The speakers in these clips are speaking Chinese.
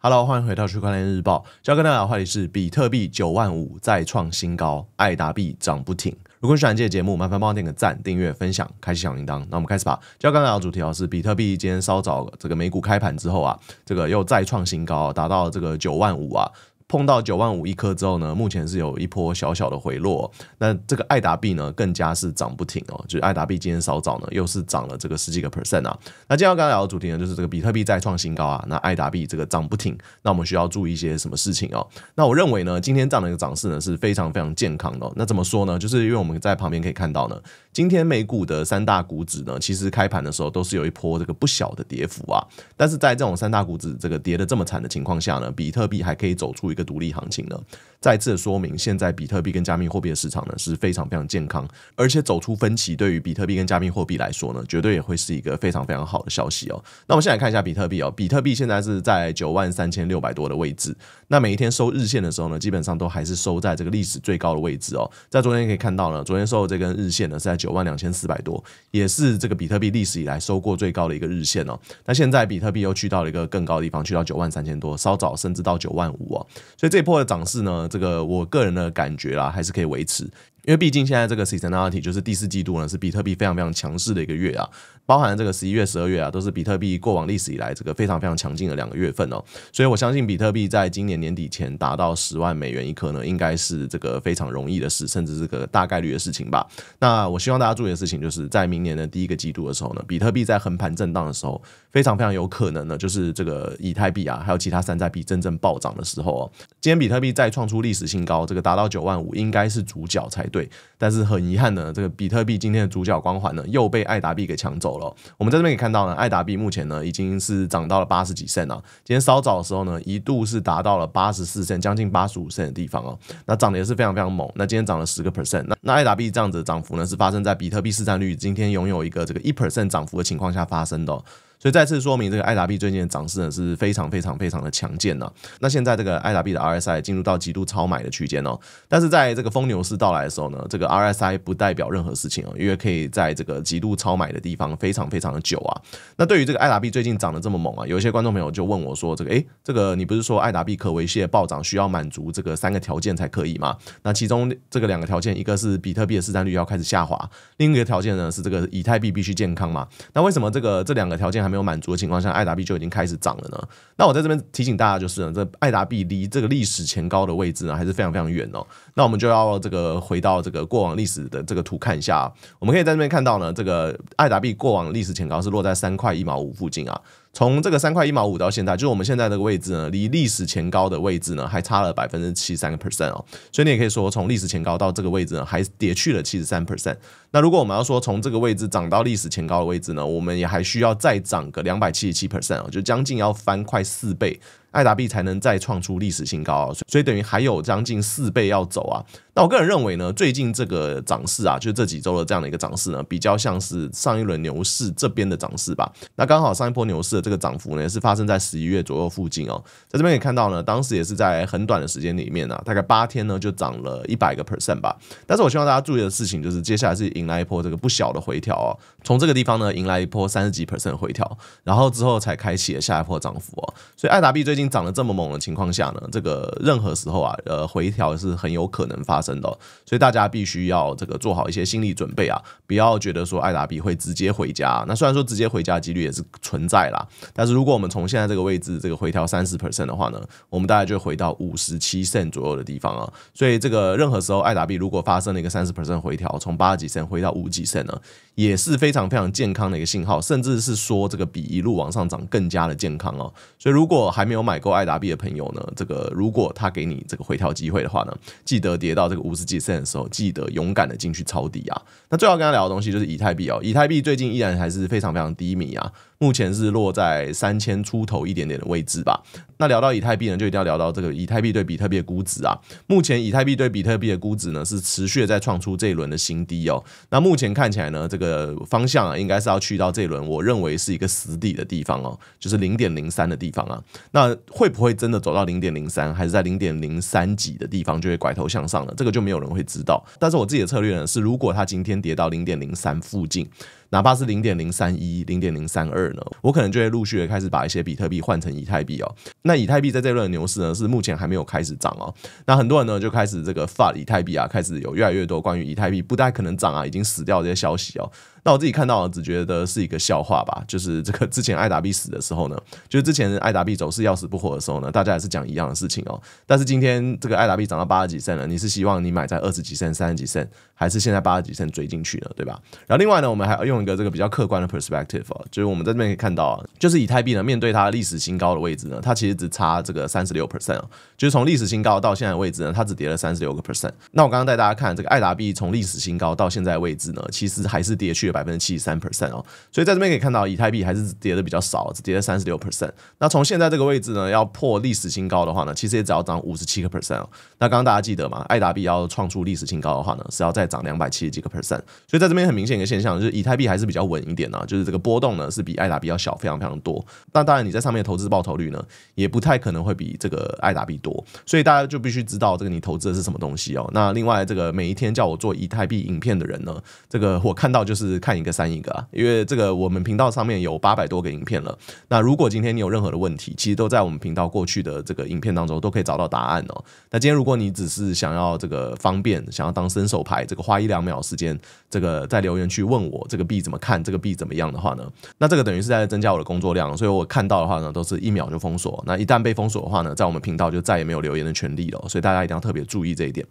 Hello，欢迎回到区块链日报。今天跟大家的话题是比特币九万五再创新高，爱达币涨不停。如果喜欢这节目，麻烦帮我点个赞、订阅、分享、开启小铃铛。那我们开始吧。今天跟大家的主题啊是比特币今天稍早这个美股开盘之后啊，这个又再创新高，达到这个九万五啊。碰到九万五一颗之后呢，目前是有一波小小的回落。那这个爱达币呢，更加是涨不停哦。就是爱达币今天稍早呢，又是涨了这个十几个 percent 啊。那今天要家聊的主题呢，就是这个比特币再创新高啊。那爱达币这个涨不停，那我们需要注意一些什么事情哦？那我认为呢，今天这样的一个涨势呢，是非常非常健康的。那怎么说呢？就是因为我们在旁边可以看到呢。今天美股的三大股指呢，其实开盘的时候都是有一波这个不小的跌幅啊。但是在这种三大股指这个跌的这么惨的情况下呢，比特币还可以走出一个独立行情呢，再次说明现在比特币跟加密货币的市场呢是非常非常健康，而且走出分歧对于比特币跟加密货币来说呢，绝对也会是一个非常非常好的消息哦。那我们现在看一下比特币哦，比特币现在是在九万三千六百多的位置，那每一天收日线的时候呢，基本上都还是收在这个历史最高的位置哦。在昨天可以看到呢，昨天收的这根日线呢是在九。九万两千四百多，也是这个比特币历史以来收过最高的一个日线哦。那现在比特币又去到了一个更高的地方，去到九万三千多，稍早甚至到九万五哦。所以这一波的涨势呢，这个我个人的感觉啦，还是可以维持。因为毕竟现在这个 s s e a o n a l i ty 就是第四季度呢，是比特币非常非常强势的一个月啊，包含这个十一月、十二月啊，都是比特币过往历史以来这个非常非常强劲的两个月份哦。所以我相信比特币在今年年底前达到十万美元一颗呢，应该是这个非常容易的事，甚至是个大概率的事情吧。那我希望大家注意的事情，就是在明年的第一个季度的时候呢，比特币在横盘震荡的时候，非常非常有可能呢，就是这个以太币啊，还有其他山寨币真正暴涨的时候哦。今天比特币再创出历史新高，这个达到九万五，应该是主角才对。对，但是很遗憾呢，这个比特币今天的主角光环呢，又被爱达币给抢走了。我们在这边可以看到呢，爱达币目前呢已经是涨到了八十几了。今天稍早的时候呢，一度是达到了八十四%、将近八十五的地方哦。那涨的也是非常非常猛。那今天涨了十个%。percent 那那爱达币这样子的涨幅呢，是发生在比特币市占率今天拥有一个这个一 percent 涨幅的情况下发生的。所以再次说明，这个爱达币最近的涨势呢是非常非常非常的强健呢，那现在这个爱达币的 RSI 进入到极度超买的区间哦。但是在这个疯牛市到来的时候呢，这个 RSI 不代表任何事情哦，因为可以在这个极度超买的地方非常非常的久啊。那对于这个爱达币最近涨得这么猛啊，有一些观众朋友就问我说：“这个哎，这个你不是说爱达币可维系的暴涨需要满足这个三个条件才可以吗？那其中这个两个条件，一个是比特币的市占率要开始下滑，另一个条件呢是这个以太币必须健康嘛？那为什么这个这两个条件？”没有满足的情况下，爱达币就已经开始涨了呢。那我在这边提醒大家，就是呢，这爱达币离这个历史前高的位置呢，还是非常非常远哦。那我们就要这个回到这个过往历史的这个图看一下，我们可以在这边看到呢，这个爱达币过往历史前高是落在三块一毛五附近啊。从这个三块一毛五到现在，就是我们现在这个位置呢，离历史前高的位置呢，还差了百分之七十三个 percent 哦。所以你也可以说，从历史前高到这个位置，呢，还跌去了七十三 percent。那如果我们要说从这个位置涨到历史前高的位置呢，我们也还需要再涨个两百七十七 percent 哦，就将近要翻快四倍。爱达币才能再创出历史新高啊，所以等于还有将近四倍要走啊。那我个人认为呢，最近这个涨势啊，就这几周的这样的一个涨势呢，比较像是上一轮牛市这边的涨势吧。那刚好上一波牛市的这个涨幅呢，是发生在十一月左右附近哦。在这边可以看到呢，当时也是在很短的时间里面啊，大概八天呢就涨了一百个 percent 吧。但是我希望大家注意的事情就是，接下来是迎来一波这个不小的回调哦，从这个地方呢，迎来一波三十几 percent 的回调，然后之后才开启了下一波涨幅哦。所以爱达币最近。涨得这么猛的情况下呢，这个任何时候啊，呃，回调是很有可能发生的，所以大家必须要这个做好一些心理准备啊，不要觉得说爱达币会直接回家。那虽然说直接回家几率也是存在啦，但是如果我们从现在这个位置，这个回调三十 percent 的话呢，我们大概就回到五十七 c e n t 左右的地方啊。所以这个任何时候爱达币如果发生了一个三十 percent 回调，从八几 p c e n t 回到五几 p c e n t 呢，也是非常非常健康的一个信号，甚至是说这个比一路往上涨更加的健康哦。所以如果还没有，买过爱达币的朋友呢，这个如果他给你这个回调机会的话呢，记得跌到这个五十几 cent 的时候，记得勇敢的进去抄底啊。那最后跟他聊的东西就是以太币哦，以太币最近依然还是非常非常低迷啊。目前是落在三千出头一点点的位置吧。那聊到以太币呢，就一定要聊到这个以太币对比特币的估值啊。目前以太币对比特币的估值呢，是持续在创出这一轮的新低哦。那目前看起来呢，这个方向啊，应该是要去到这一轮我认为是一个死底的地方哦，就是零点零三的地方啊。那会不会真的走到零点零三，还是在零点零三几的地方就会拐头向上了？这个就没有人会知道。但是我自己的策略呢，是如果它今天跌到零点零三附近。哪怕是零点零三一、零点零三二呢，我可能就会陆续的开始把一些比特币换成以太币哦。那以太币在这轮牛市呢，是目前还没有开始涨哦。那很多人呢就开始这个发以太币啊，开始有越来越多关于以太币不太可能涨啊，已经死掉这些消息哦。那我自己看到只觉得是一个笑话吧，就是这个之前爱达币死的时候呢，就是之前爱达币走势要死不活的时候呢，大家也是讲一样的事情哦。但是今天这个爱达币涨到八十几 c 了，你是希望你买在二十几 c 三十几 c 还是现在八十几 c 追进去呢？对吧？然后另外呢，我们还要用一个这个比较客观的 perspective，就是我们在这边可以看到，啊，就是以太币呢面对它历史新高的位置呢，它其实只差这个三十六 percent，就是从历史新高到现在位置呢，它只跌了三十六个 percent。那我刚刚带大家看这个爱达币从历史新高到现在位置呢，其实还是跌去。有百分之七十三 percent 哦，所以在这边可以看到，以太币还是跌的比较少，只跌了三十六 percent。那从现在这个位置呢，要破历史新高的话呢，其实也只要涨五十七个 percent。那刚刚大家记得嘛，爱达币要创出历史新高的话呢，是要再涨两百七十几个 percent。所以在这边很明显一个现象就是，以太币还是比较稳一点啊，就是这个波动呢是比爱达币要小，非常非常多。那当然你在上面投资爆头率呢，也不太可能会比这个爱达币多，所以大家就必须知道这个你投资的是什么东西哦。那另外这个每一天叫我做以太币影片的人呢，这个我看到就是。看一个删一个啊，因为这个我们频道上面有八百多个影片了。那如果今天你有任何的问题，其实都在我们频道过去的这个影片当中都可以找到答案哦。那今天如果你只是想要这个方便，想要当伸手牌，这个花一两秒时间，这个在留言区问我这个币怎么看，这个币怎么样的话呢，那这个等于是在增加我的工作量，所以我看到的话呢，都是一秒就封锁。那一旦被封锁的话呢，在我们频道就再也没有留言的权利了，所以大家一定要特别注意这一点。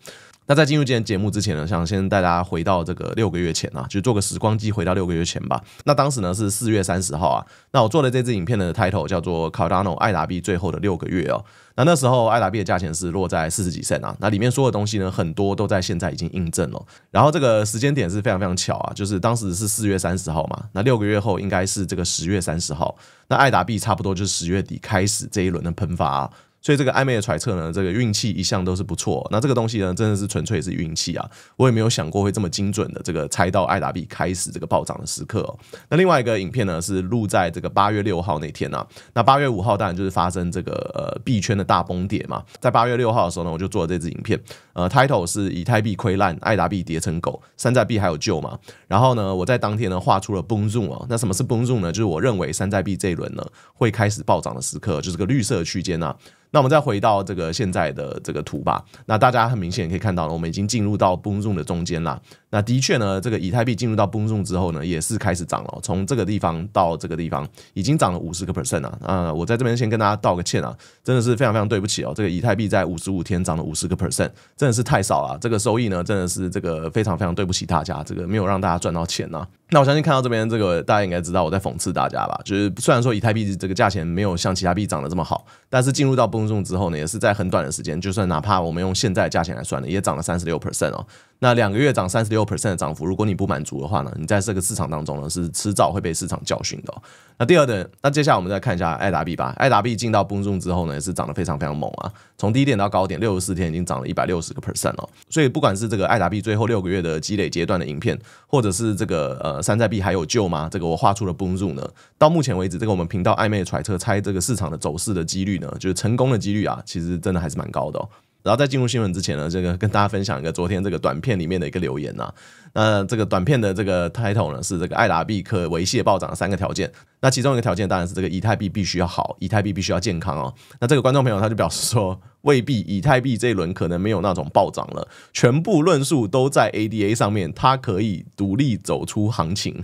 那在进入今天节目之前呢，想先带大家回到这个六个月前啊，就做个时光机回到六个月前吧。那当时呢是四月三十号啊，那我做的这支影片的 title 叫做 Cardano 爱达币最后的六个月哦。那那时候爱达币的价钱是落在四十几 cent 啊。那里面说的东西呢，很多都在现在已经印证了。然后这个时间点是非常非常巧啊，就是当时是四月三十号嘛，那六个月后应该是这个十月三十号，那爱达币差不多就是十月底开始这一轮的喷发。所以这个暧昧的揣测呢，这个运气一向都是不错。那这个东西呢，真的是纯粹是运气啊！我也没有想过会这么精准的这个猜到爱达币开始这个暴涨的时刻。那另外一个影片呢，是录在这个八月六号那天啊。那八月五号当然就是发生这个呃币圈的大崩跌嘛。在八月六号的时候呢，我就做了这支影片。呃，title 是以太币亏烂，爱达币跌成狗，山寨币还有救嘛？然后呢，我在当天呢画出了崩 o 啊。那什么是崩 o 呢？就是我认为山寨币这一轮呢会开始暴涨的时刻，就是个绿色区间啊。那我们再回到这个现在的这个图吧。那大家很明显可以看到了，我们已经进入到 boom zone 的中间了。那的确呢，这个以太币进入到 boom zone 之后呢，也是开始涨了。从这个地方到这个地方，已经涨了五十个 percent 啊！啊，我在这边先跟大家道个歉啊，真的是非常非常对不起哦。这个以太币在五十五天涨了五十个 percent，真的是太少了。这个收益呢，真的是这个非常非常对不起大家，这个没有让大家赚到钱啊。那我相信看到这边这个，大家应该知道我在讽刺大家吧？就是虽然说以太币这个价钱没有像其他币涨得这么好，但是进入到 boom 公众之后呢，也是在很短的时间，就算哪怕我们用现在的价钱来算呢，也涨了三十六 percent 哦。那两个月涨三十六 percent 的涨幅，如果你不满足的话呢，你在这个市场当中呢，是迟早会被市场教训的。那第二呢？那接下来我们再看一下爱达币吧。爱达币进到 boom zone 之后呢，也是涨得非常非常猛啊！从低点到高点，六十四天已经涨了一百六十个 percent 了。所以不管是这个爱达币最后六个月的积累阶段的影片，或者是这个呃山寨币还有救吗？这个我画出了 boom zone 呢，到目前为止，这个我们频道暧昧揣测猜这个市场的走势的几率呢，就是成功的几率啊，其实真的还是蛮高的。哦。然后在进入新闻之前呢，这个跟大家分享一个昨天这个短片里面的一个留言呐。那这个短片的这个 title 呢是这个爱达币可维系暴涨的三个条件。那其中一个条件当然是这个以太币必须要好，以太币必须要健康哦。那这个观众朋友他就表示说，未必以太币这一轮可能没有那种暴涨了。全部论述都在 ADA 上面，它可以独立走出行情。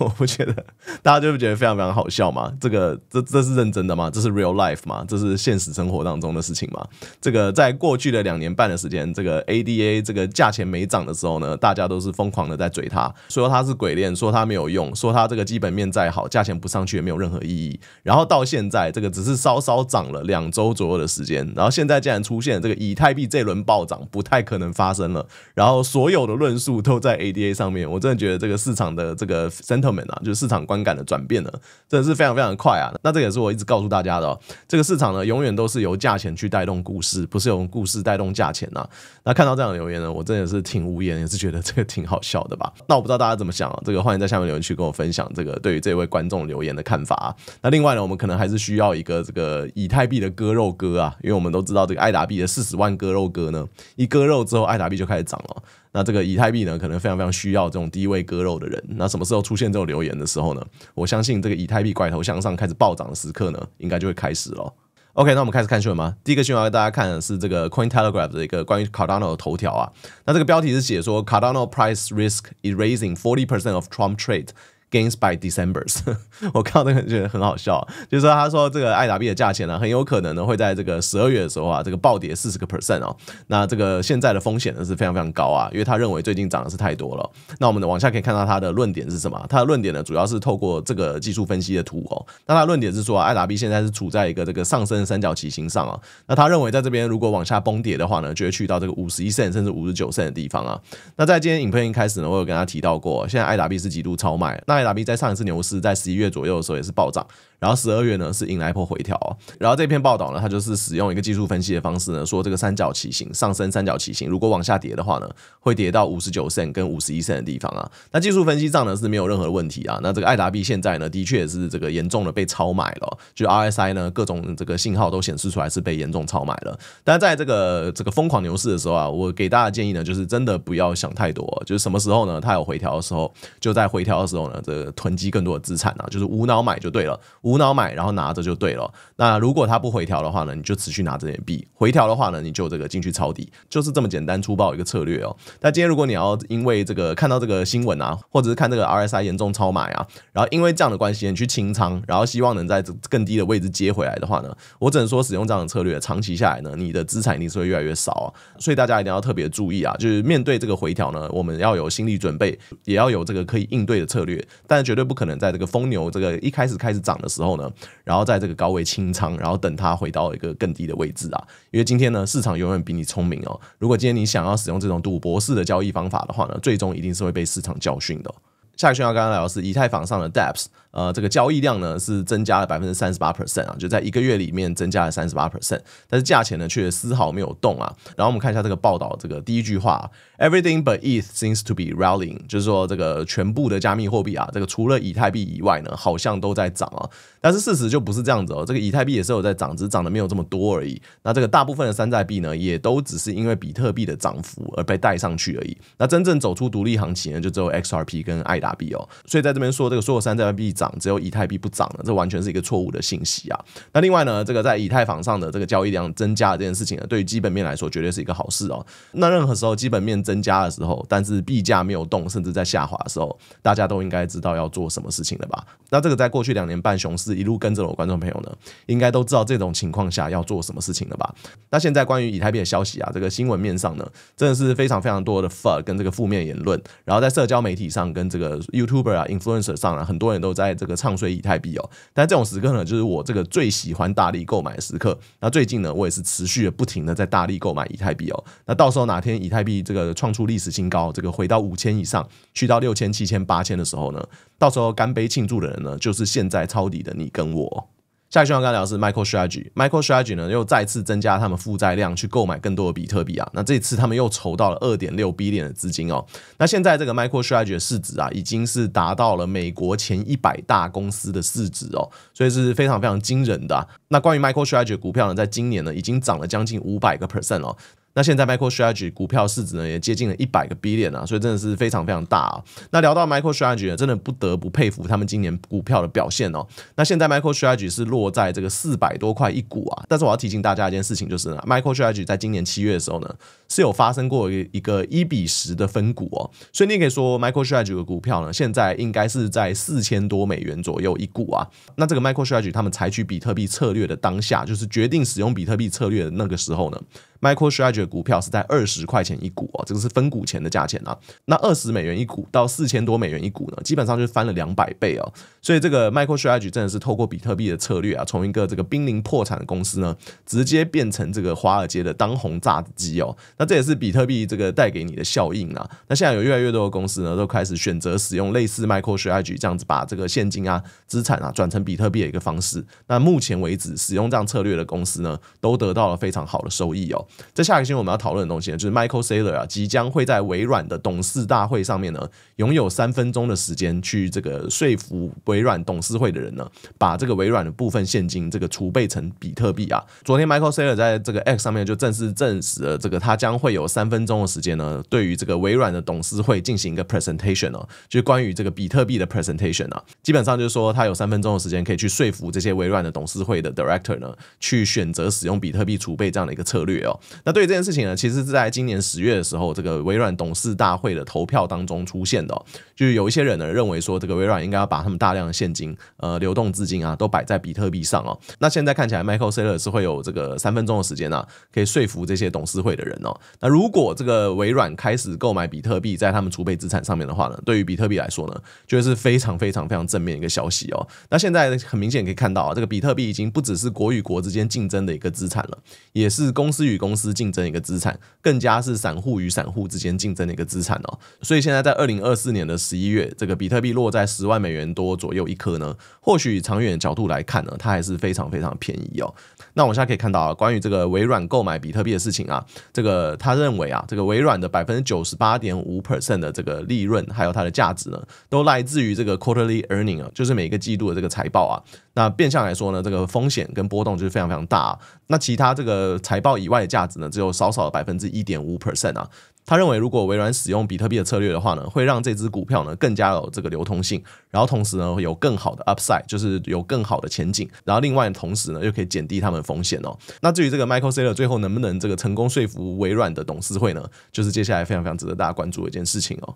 我不觉得，大家就不觉得非常非常好笑吗？这个这这是认真的吗？这是 real life 吗？这是现实生活当中的事情吗？这个在过去的两年半的时间，这个 ADA 这个价钱没涨的时候呢，大家都是疯。疯狂的在追他，说他是鬼链，说他没有用，说他这个基本面再好，价钱不上去也没有任何意义。然后到现在，这个只是稍稍涨了两周左右的时间。然后现在竟然出现这个以太币这轮暴涨，不太可能发生了。然后所有的论述都在 ADA 上面，我真的觉得这个市场的这个 sentiment 啊，就是市场观感的转变呢，真的是非常非常快啊。那这也是我一直告诉大家的，哦，这个市场呢，永远都是由价钱去带动故事，不是由故事带动价钱啊。那看到这样的留言呢，我真的是挺无言，也是觉得这个挺。好笑的吧？那我不知道大家怎么想啊？这个欢迎在下面留言区跟我分享这个对于这位观众留言的看法啊。那另外呢，我们可能还是需要一个这个以太币的割肉哥啊，因为我们都知道这个爱达币的四十万割肉哥呢，一割肉之后爱达币就开始涨了。那这个以太币呢，可能非常非常需要这种低位割肉的人。那什么时候出现这种留言的时候呢？我相信这个以太币拐头向上开始暴涨的时刻呢，应该就会开始了。OK，那我们开始看新闻吗？第一个新闻要大家看的是这个 Coin Telegraph 的一个关于 Cardano 的头条啊。那这个标题是写说 Cardano price risk erasing forty percent of Trump trade。Gains by December's，我看到那个觉得很好笑，就是他说这个爱达币的价钱呢，很有可能呢会在这个十二月的时候啊，这个暴跌四十个 percent 哦。那这个现在的风险呢是非常非常高啊，因为他认为最近涨的是太多了。那我们往下可以看到他的论点是什么？他的论点呢主要是透过这个技术分析的图哦。那他论点是说，爱达币现在是处在一个这个上升三角旗形上啊。那他认为在这边如果往下崩跌的话呢，就会去到这个五十一 p c e n t 甚至五十九 p c e n t 的地方啊。那在今天影片一开始呢，我有跟他提到过，现在爱达币是极度超卖那。达币在上一次牛市在十一月左右的时候也是暴涨，然后十二月呢是迎来一波回调。然后这篇报道呢，它就是使用一个技术分析的方式呢，说这个三角旗形上升三角旗形如果往下跌的话呢，会跌到五十九升跟五十一升的地方啊。那技术分析上呢是没有任何问题啊。那这个爱达币现在呢的确是这个严重的被超买了，就 R S I 呢各种这个信号都显示出来是被严重超买了。但在这个这个疯狂牛市的时候啊，我给大家建议呢，就是真的不要想太多，就是什么时候呢它有回调的时候，就在回调的时候呢这。呃，囤积更多的资产啊，就是无脑买就对了，无脑买然后拿着就对了。那如果它不回调的话呢，你就持续拿着点币；回调的话呢，你就这个进去抄底，就是这么简单粗暴一个策略哦。那今天如果你要因为这个看到这个新闻啊，或者是看这个 RSI 严重超买啊，然后因为这样的关系你去清仓，然后希望能在更低的位置接回来的话呢，我只能说使用这样的策略，长期下来呢，你的资产一定是会越来越少啊。所以大家一定要特别注意啊，就是面对这个回调呢，我们要有心理准备，也要有这个可以应对的策略。但是绝对不可能在这个疯牛这个一开始开始涨的时候呢，然后在这个高位清仓，然后等它回到一个更低的位置啊！因为今天呢，市场永远比你聪明哦。如果今天你想要使用这种赌博式的交易方法的话呢，最终一定是会被市场教训的。下一个讯号刚刚聊是以太坊上的 DApps，呃，这个交易量呢是增加了百分之三十八 percent 啊，就在一个月里面增加了三十八 percent，但是价钱呢却丝毫没有动啊。然后我们看一下这个报道，这个第一句话，everything but ETH seems to be rallying，就是说这个全部的加密货币啊，这个除了以太币以外呢，好像都在涨啊。但是事实就不是这样子哦，这个以太币也是有在涨，只是涨的没有这么多而已。那这个大部分的山寨币呢，也都只是因为比特币的涨幅而被带上去而已。那真正走出独立行情呢，就只有 XRP 跟 I。大币哦，所以在这边说这个所有山寨币涨，只有以太币不涨了，这完全是一个错误的信息啊。那另外呢，这个在以太坊上的这个交易量增加这件事情，呢，对于基本面来说绝对是一个好事哦。那任何时候基本面增加的时候，但是币价没有动，甚至在下滑的时候，大家都应该知道要做什么事情了吧？那这个在过去两年半熊市一路跟着我，观众朋友呢，应该都知道这种情况下要做什么事情了吧？那现在关于以太币的消息啊，这个新闻面上呢，真的是非常非常多的 fuck 跟这个负面言论，然后在社交媒体上跟这个。YouTuber 啊，influencer 上啊，很多人都在这个唱衰以太币哦。但这种时刻呢，就是我这个最喜欢大力购买的时刻。那最近呢，我也是持续的不停的在大力购买以太币哦。那到时候哪天以太币这个创出历史新高，这个回到五千以上，去到六千、七千、八千的时候呢？到时候干杯庆祝的人呢，就是现在抄底的你跟我。下一句跟大家聊的是 Michael s t r a g y Michael s t r a g y 呢又再次增加他们负债量，去购买更多的比特币啊。那这次他们又筹到了 2.6B 点的资金哦。那现在这个 Michael Strage 的市值啊，已经是达到了美国前一百大公司的市值哦，所以是非常非常惊人的。那关于 Michael s t r a g 的股票呢，在今年呢，已经涨了将近五百个 percent 哦。那现在 m i c r o s t r a t e g y 股票市值呢也接近了一百个 billion 啊，所以真的是非常非常大啊。那聊到 m i c r o s t r a t e g y 呢，真的不得不佩服他们今年股票的表现哦。那现在 m i c r o s t r a t e g y 是落在这个四百多块一股啊。但是我要提醒大家一件事情，就是 m i c r o s t r a t e g y 在今年七月的时候呢，是有发生过一个一比十的分股哦。所以你也可以说 m i c r o s t r a t e g y 的股票呢，现在应该是在四千多美元左右一股啊。那这个 m i c r o s t r a t e g y 他们采取比特币策略的当下，就是决定使用比特币策略的那个时候呢？m i c r o s t s h t g g y 的股票是在二十块钱一股哦，这个是分股前的价钱呐。那二十美元一股到四千多美元一股呢，基本上就翻了两百倍哦。所以这个 m i c r o s t s h t g g y 真的是透过比特币的策略啊，从一个这个濒临破产的公司呢，直接变成这个华尔街的当红炸子鸡哦。那这也是比特币这个带给你的效应啊。那现在有越来越多的公司呢，都开始选择使用类似 m i c r o s t s h t g g y 这样子，把这个现金啊、资产啊转成比特币的一个方式。那目前为止，使用这样策略的公司呢，都得到了非常好的收益哦。在下一个新闻我们要讨论的东西呢，就是 Michael Saylor 啊，即将会在微软的董事大会上面呢，拥有三分钟的时间去这个说服微软董事会的人呢，把这个微软的部分现金这个储备成比特币啊。昨天 Michael Saylor 在这个 X 上面就正式证实了这个他将会有三分钟的时间呢，对于这个微软的董事会进行一个 presentation 哦，就关于这个比特币的 presentation 啊，基本上就是说他有三分钟的时间可以去说服这些微软的董事会的 director 呢，去选择使用比特币储备这样的一个策略哦。那对于这件事情呢，其实是在今年十月的时候，这个微软董事大会的投票当中出现的。就是有一些人呢认为说，这个微软应该要把他们大量的现金、呃流动资金啊，都摆在比特币上哦。那现在看起来，Michael a y l e r 是会有这个三分钟的时间啊，可以说服这些董事会的人哦。那如果这个微软开始购买比特币，在他们储备资产上面的话呢，对于比特币来说呢，就会是非常非常非常正面一个消息哦。那现在很明显可以看到啊，这个比特币已经不只是国与国之间竞争的一个资产了，也是公司与。公司竞争一个资产，更加是散户与散户之间竞争的一个资产哦。所以现在在二零二四年的十一月，这个比特币落在十万美元多左右一颗呢。或许长远角度来看呢，它还是非常非常便宜哦。那我们现在可以看到啊，关于这个微软购买比特币的事情啊，这个他认为啊，这个微软的百分之九十八点五 percent 的这个利润还有它的价值呢，都来自于这个 quarterly earning 啊，就是每一个季度的这个财报啊。那变相来说呢，这个风险跟波动就是非常非常大。那其他这个财报以外。价值呢只有少少的百分之一点五 percent 啊。他认为如果微软使用比特币的策略的话呢，会让这只股票呢更加有这个流通性，然后同时呢有更好的 upside，就是有更好的前景，然后另外同时呢又可以减低他们风险哦。那至于这个 Michael c e r 最后能不能这个成功说服微软的董事会呢？就是接下来非常非常值得大家关注的一件事情哦。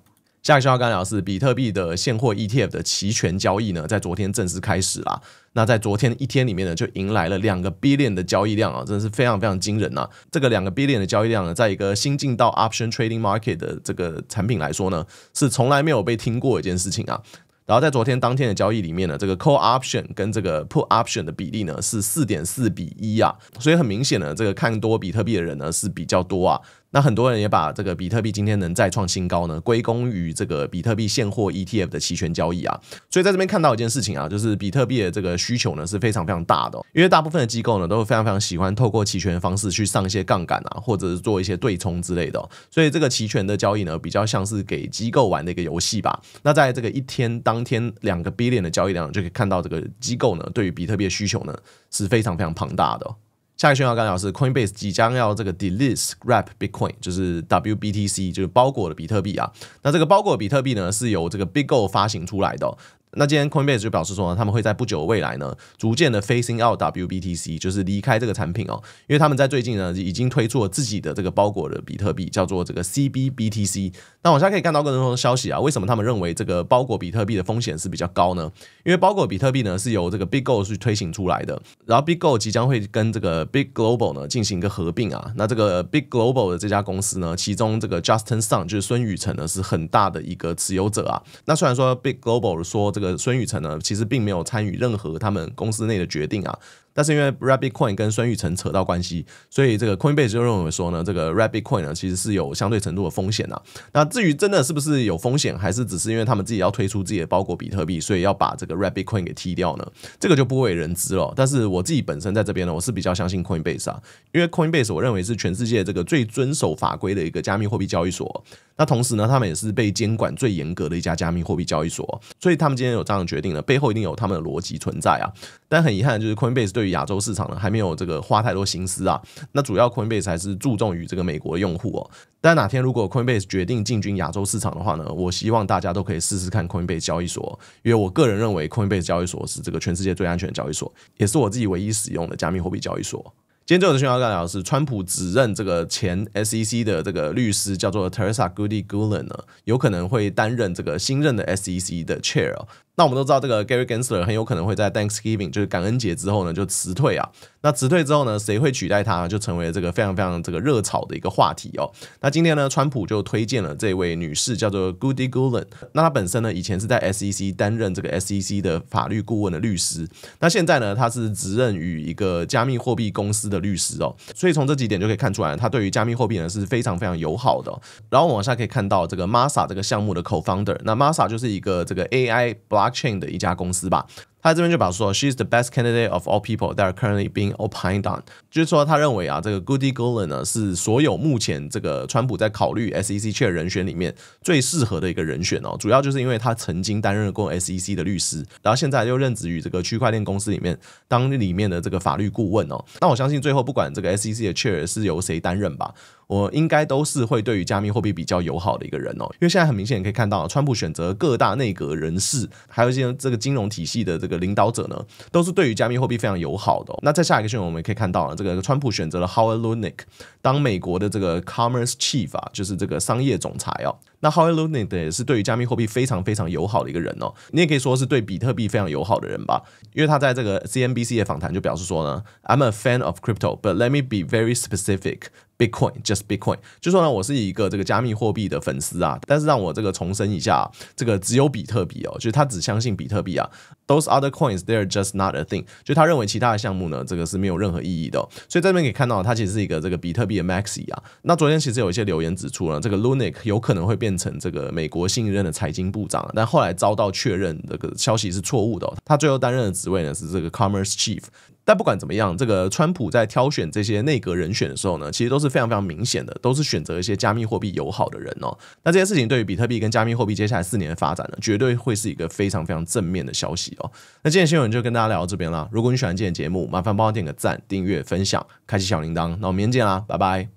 下一个消息刚聊是比特币的现货 ETF 的期权交易呢，在昨天正式开始啦。那在昨天一天里面呢，就迎来了两个 billion 的交易量啊，真的是非常非常惊人呐。这个两个 billion 的交易量呢，在一个新进到 option trading market 的这个产品来说呢，是从来没有被听过一件事情啊。然后在昨天当天的交易里面呢，这个 call option 跟这个 put option 的比例呢是四点四比一啊，所以很明显呢，这个看多比特币的人呢是比较多啊。那很多人也把这个比特币今天能再创新高呢，归功于这个比特币现货 ETF 的期权交易啊。所以在这边看到一件事情啊，就是比特币的这个需求呢是非常非常大的，因为大部分的机构呢都非常非常喜欢透过期权方式去上一些杠杆啊，或者是做一些对冲之类的。所以这个期权的交易呢，比较像是给机构玩的一个游戏吧。那在这个一天当天两个 Billion 的交易量，就可以看到这个机构呢对于比特币的需求呢是非常非常庞大的。下一个讯号，刚刚是 c o i n b a s e 即将要这个 delete wrap Bitcoin，就是 WBTC，就是包裹的比特币啊。那这个包裹比特币呢，是由这个 b i g g o 发行出来的。那今天 Coinbase 就表示说，呢，他们会在不久的未来呢，逐渐的 f a c i n g out WBTC，就是离开这个产品哦，因为他们在最近呢，已经推出了自己的这个包裹的比特币，叫做这个 CBBTC。那往下可以看到多的消息啊，为什么他们认为这个包裹比特币的风险是比较高呢？因为包裹比特币呢是由这个 BigGo 去推行出来的，然后 BigGo 即将会跟这个 BigGlobal 呢进行一个合并啊。那这个 BigGlobal 的这家公司呢，其中这个 Justin Sun 就是孙宇晨呢是很大的一个持有者啊。那虽然说 BigGlobal 说。这个孙宇晨呢，其实并没有参与任何他们公司内的决定啊。但是因为 Rabbit Coin 跟孙玉成扯到关系，所以这个 Coinbase 就认为说呢，这个 Rabbit Coin 呢其实是有相对程度的风险啊。那至于真的是不是有风险，还是只是因为他们自己要推出自己的包裹比特币，所以要把这个 Rabbit Coin 给踢掉呢？这个就不为人知了。但是我自己本身在这边呢，我是比较相信 Coinbase，啊，因为 Coinbase 我认为是全世界这个最遵守法规的一个加密货币交易所。那同时呢，他们也是被监管最严格的一家加密货币交易所，所以他们今天有这样的决定呢，背后一定有他们的逻辑存在啊。但很遗憾就是 Coinbase 对于亚洲市场呢，还没有这个花太多心思啊。那主要 Coinbase 还是注重于这个美国用户哦。但哪天如果 Coinbase 决定进军亚洲市场的话呢，我希望大家都可以试试看 Coinbase 交易所，因为我个人认为 Coinbase 交易所是这个全世界最安全的交易所，也是我自己唯一使用的加密货币交易所。今天最后的讯号干扰大家是，川普指认这个前 SEC 的这个律师叫做 Teresa Goodie Gulen 呢，有可能会担任这个新任的 SEC 的 Chair。那我们都知道，这个 Gary Gensler 很有可能会在 Thanksgiving 就是感恩节之后呢就辞退啊。那辞退之后呢，谁会取代他，就成为这个非常非常这个热炒的一个话题哦。那今天呢，川普就推荐了这位女士，叫做 g o o d i Gulen。那她本身呢，以前是在 SEC 担任这个 SEC 的法律顾问的律师。那现在呢，她是执任于一个加密货币公司的律师哦。所以从这几点就可以看出来，她对于加密货币呢是非常非常友好的。然后往下可以看到这个 m a s a 这个项目的 Co-founder。那 Massa 就是一个这个 AI Block。blockchain 的一家公司吧。他这边就表示说，She's the best candidate of all people that are currently being o p i n e d on，就是说他认为啊，这个 g o o d y Golan 呢是所有目前这个川普在考虑 SEC Chair 人选里面最适合的一个人选哦。主要就是因为他曾经担任过 SEC 的律师，然后现在又任职于这个区块链公司里面当里面的这个法律顾问哦。那我相信最后不管这个 SEC 的 Chair 是由谁担任吧，我应该都是会对于加密货币比较友好的一个人哦，因为现在很明显可以看到，川普选择各大内阁人士，还有一些这个金融体系的这个。领导者呢，都是对于加密货币非常友好的。那在下一个新闻，我们可以看到，这个川普选择了 Howard Lunnick 当美国的这个 Commerce Chief 啊，就是这个商业总裁啊。那 h o w r e Lunick 也是对于加密货币非常非常友好的一个人哦，你也可以说是对比特币非常友好的人吧，因为他在这个 CNBC 的访谈就表示说呢，I'm a fan of crypto，but let me be very specific，Bitcoin，just Bitcoin，就说呢，我是一个这个加密货币的粉丝啊，但是让我这个重申一下，这个只有比特币哦，就是他只相信比特币啊，Those other coins，they're just not a thing，就他认为其他的项目呢，这个是没有任何意义的，所以这边可以看到，他其实是一个这个比特币的 maxi 啊。那昨天其实有一些留言指出了，这个 Lunick 有可能会变。变成这个美国新任的财经部长，但后来遭到确认，这个消息是错误的。他最后担任的职位呢是这个 Commerce Chief。但不管怎么样，这个川普在挑选这些内阁人选的时候呢，其实都是非常非常明显的，都是选择一些加密货币友好的人哦。那这些事情对于比特币跟加密货币接下来四年的发展呢，绝对会是一个非常非常正面的消息哦。那今天新闻就跟大家聊到这边啦。如果你喜欢今天节目，麻烦帮我点个赞、订阅、分享、开启小铃铛。那我们明天见啦，拜拜。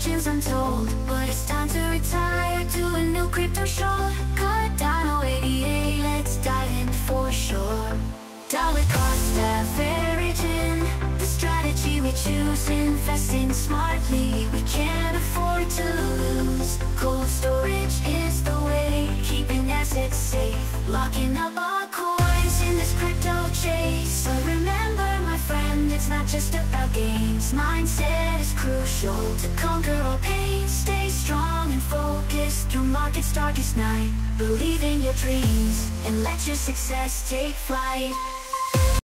fortunes untold But it's time to retire to a new crypto shore Cardano 88, let's dive in for sure Dollar cost averaging The strategy we choose Investing smartly, we can't afford to lose Cold storage is the way Keeping assets safe Locking up our coins in this crypto chase it's not just about games Mindset is crucial to conquer all pain Stay strong and focused through market's darkest night Believe in your dreams and let your success take flight